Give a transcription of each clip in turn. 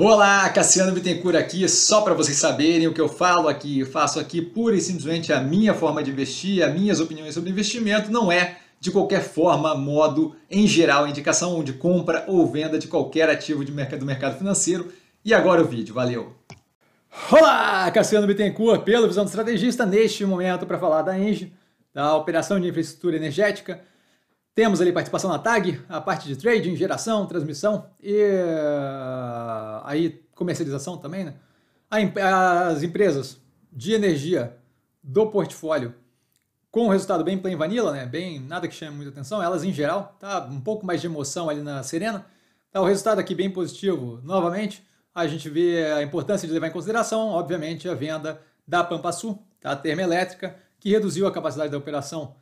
Olá, Cassiano Bittencourt aqui, só para vocês saberem o que eu falo aqui, eu faço aqui pura e simplesmente a minha forma de investir, as minhas opiniões sobre investimento, não é de qualquer forma, modo, em geral, indicação de compra ou venda de qualquer ativo de mercado, do mercado financeiro. E agora o vídeo, valeu! Olá, Cassiano Bittencourt, pelo Visão do Estrategista, neste momento para falar da Engie, da Operação de Infraestrutura Energética, temos ali participação na tag, a parte de trading, geração, transmissão e ah, aí comercialização também, né? As empresas de energia do portfólio com resultado bem plain vanilla, né? Bem, nada que chame muita atenção, elas em geral, tá um pouco mais de emoção ali na Serena. Tá o resultado aqui bem positivo, novamente, a gente vê a importância de levar em consideração, obviamente, a venda da Pampasul, tá? A termoelétrica, que reduziu a capacidade da operação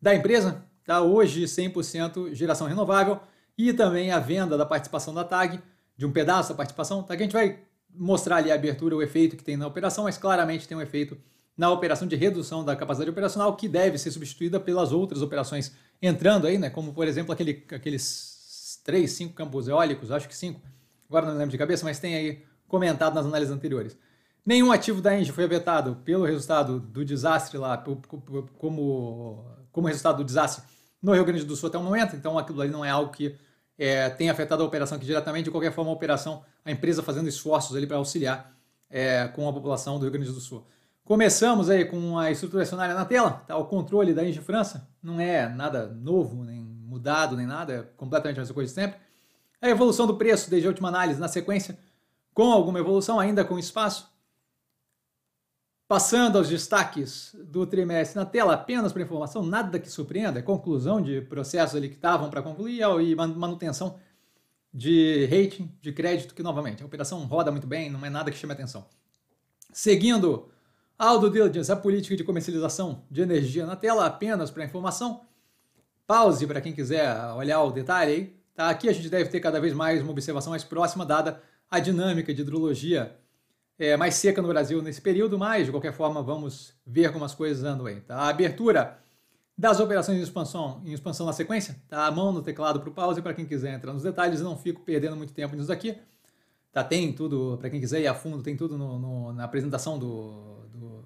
da empresa, está hoje 100% geração renovável e também a venda da participação da TAG, de um pedaço da participação. Tá? A gente vai mostrar ali a abertura, o efeito que tem na operação, mas claramente tem um efeito na operação de redução da capacidade operacional que deve ser substituída pelas outras operações entrando aí, né? como por exemplo aquele, aqueles três cinco campos eólicos, acho que cinco agora não lembro de cabeça, mas tem aí comentado nas análises anteriores. Nenhum ativo da Engie foi vetado pelo resultado do desastre lá, como, como resultado do desastre no Rio Grande do Sul até o momento, então aquilo ali não é algo que é, tem afetado a operação aqui diretamente, de qualquer forma a operação, a empresa fazendo esforços ali para auxiliar é, com a população do Rio Grande do Sul. Começamos aí com a estrutura acionária na tela, tá? o controle da Engie França, não é nada novo, nem mudado, nem nada, é completamente a mesma coisa de sempre. A evolução do preço desde a última análise na sequência, com alguma evolução, ainda com espaço. Passando aos destaques do trimestre na tela, apenas para informação, nada que surpreenda, conclusão de processos ali que estavam para concluir e manutenção de rating de crédito, que novamente, a operação roda muito bem, não é nada que chame atenção. Seguindo ao do diligence, a política de comercialização de energia na tela, apenas para informação. Pause para quem quiser olhar o detalhe aí. Tá? Aqui a gente deve ter cada vez mais uma observação mais próxima, dada a dinâmica de hidrologia é, mais seca no Brasil nesse período, mas de qualquer forma vamos ver como as coisas andam aí. Tá? A abertura das operações em expansão, em expansão na sequência, tá? a mão no teclado para o pause para quem quiser entrar nos detalhes, não fico perdendo muito tempo nisso aqui. Tá, tem tudo, para quem quiser ir a fundo, tem tudo no, no, na apresentação do, do,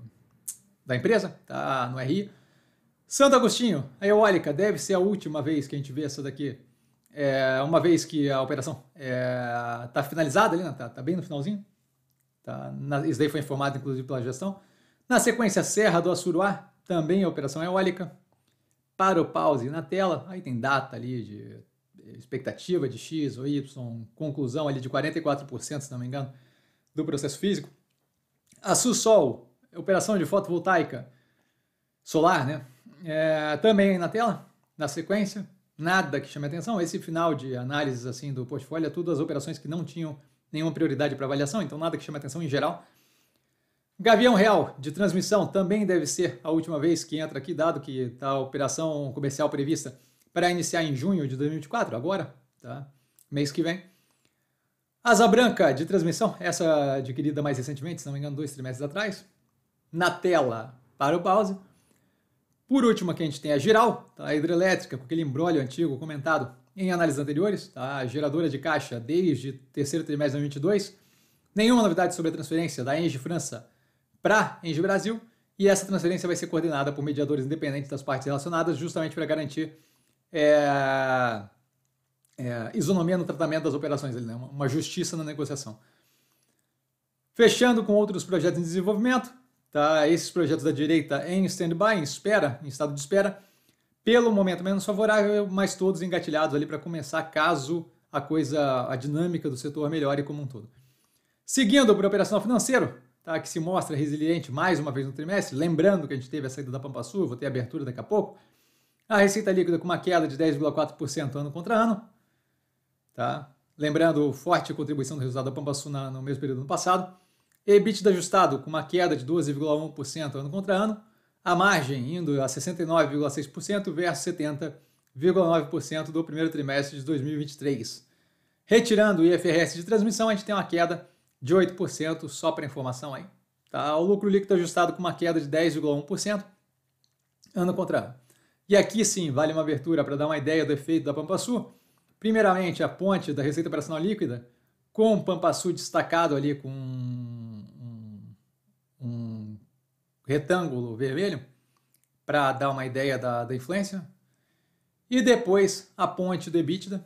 da empresa, tá? no RI. Santo Agostinho, a eólica deve ser a última vez que a gente vê essa daqui. É, uma vez que a operação está é, tá finalizada ali, está né? Tá, tá bem no finalzinho. Tá? Na, isso daí foi informado, inclusive, pela gestão. Na sequência, Serra do Assuruá, também a operação eólica. Para o pause na tela, aí tem data ali de eh, expectativa de X ou Y, conclusão ali de 44%, se não me engano, do processo físico. A SuSol operação de fotovoltaica solar, né? É, também na tela, na sequência, nada que chame atenção. Esse final de análise assim do portfólio é tudo as operações que não tinham nenhuma prioridade para avaliação, então nada que chame atenção em geral. Gavião real de transmissão também deve ser a última vez que entra aqui, dado que está a operação comercial prevista para iniciar em junho de 2024, agora, tá? mês que vem. Asa branca de transmissão, essa adquirida mais recentemente, se não me engano, dois trimestres atrás. Na tela para o pause. Por último, aqui a gente tem a Giral, tá? a hidrelétrica, com aquele embrólio antigo comentado em análises anteriores, a tá? geradora de caixa desde terceiro trimestre de 2022, nenhuma novidade sobre a transferência da Engie França para Engie Brasil, e essa transferência vai ser coordenada por mediadores independentes das partes relacionadas, justamente para garantir é, é, isonomia no tratamento das operações, né? uma justiça na negociação. Fechando com outros projetos em desenvolvimento, tá? esses projetos da direita em stand-by, em espera, em estado de espera, pelo momento menos favorável, mas todos engatilhados ali para começar caso a coisa, a dinâmica do setor melhore como um todo. Seguindo para o operacional financeiro, tá, que se mostra resiliente mais uma vez no trimestre, lembrando que a gente teve a saída da Pampa Sul, vou ter abertura daqui a pouco, a receita líquida com uma queda de 10,4% ano contra ano, tá? lembrando forte contribuição do resultado da Pampa Sul na, no mesmo período do ano passado, EBITDA ajustado com uma queda de 12,1% ano contra ano, a margem indo a 69,6% versus 70,9% do primeiro trimestre de 2023. Retirando o IFRS de transmissão, a gente tem uma queda de 8%, só para informação aí. Tá? O lucro líquido ajustado com uma queda de 10,1%, ano contra ano. E aqui sim, vale uma abertura para dar uma ideia do efeito da Pampasul. Primeiramente, a ponte da receita operacional líquida, com o Pampasul destacado ali com retângulo vermelho, para dar uma ideia da, da influência. E depois a ponte do EBITDA,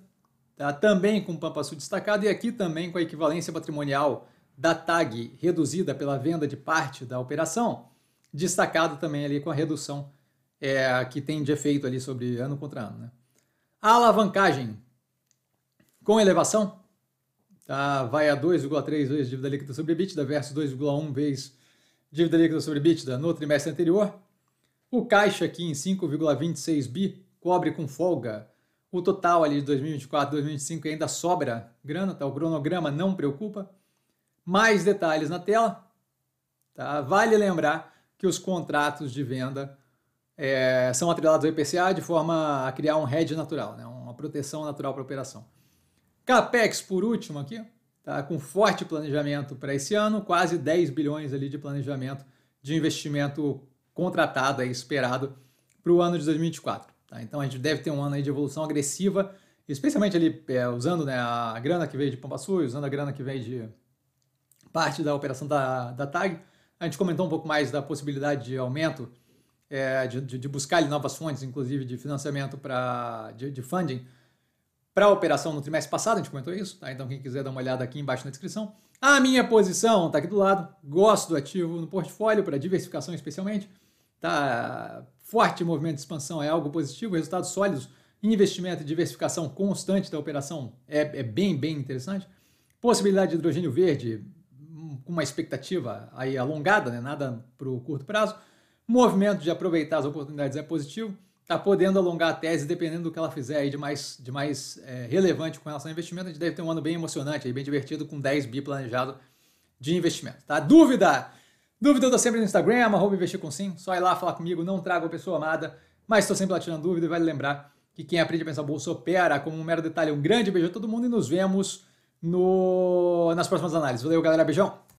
tá? também com Pampa Sul destacado, e aqui também com a equivalência patrimonial da TAG reduzida pela venda de parte da operação, destacado também ali com a redução é, que tem de efeito ali sobre ano contra ano. Né? A alavancagem com elevação tá? vai a 2,3 vezes dívida líquida sobre EBITDA versus 2,1 vezes dívida líquida sobre EBITDA no trimestre anterior. O caixa aqui em 5,26 bi cobre com folga o total ali de 2024, 2025 ainda sobra grana, tá? O cronograma não preocupa. Mais detalhes na tela. Tá? Vale lembrar que os contratos de venda é, são atrelados ao IPCA de forma a criar um hedge natural, né? uma proteção natural para a operação. CAPEX, por último, aqui, tá com forte planejamento para esse ano, quase 10 bilhões ali de planejamento de investimento contratado, e esperado para o ano de 2024. Tá? Então a gente deve ter um ano aí de evolução agressiva, especialmente ali é, usando né, a grana que veio de Pampa Sul, usando a grana que veio de parte da operação da, da TAG. A gente comentou um pouco mais da possibilidade de aumento, é, de, de, buscar ali, novas fontes, inclusive de financiamento para de, de funding para a operação no trimestre passado, a gente comentou isso, tá? Então quem quiser dar uma olhada aqui embaixo na descrição. A minha posição está aqui do lado, gosto do ativo no portfólio, para diversificação especialmente, tá? Forte movimento de expansão é algo positivo, resultados sólidos, investimento e diversificação constante da operação é, é bem, bem interessante. Possibilidade de hidrogênio verde, com uma expectativa aí alongada, né? nada para o curto prazo. Movimento de aproveitar as oportunidades é positivo está podendo alongar a tese dependendo do que ela fizer aí de mais, de mais é, relevante com relação ao investimento. A gente deve ter um ano bem emocionante, aí, bem divertido, com 10 bi planejado de investimento. Tá? Dúvida? Dúvida eu tô sempre no Instagram, arroba investir com sim. Só ir lá falar comigo, não trago a pessoa amada, mas estou sempre lá tirando dúvida e vale lembrar que quem aprende a pensar bolsa opera. Como um mero detalhe, um grande beijo a todo mundo e nos vemos no... nas próximas análises. Valeu, galera. Beijão!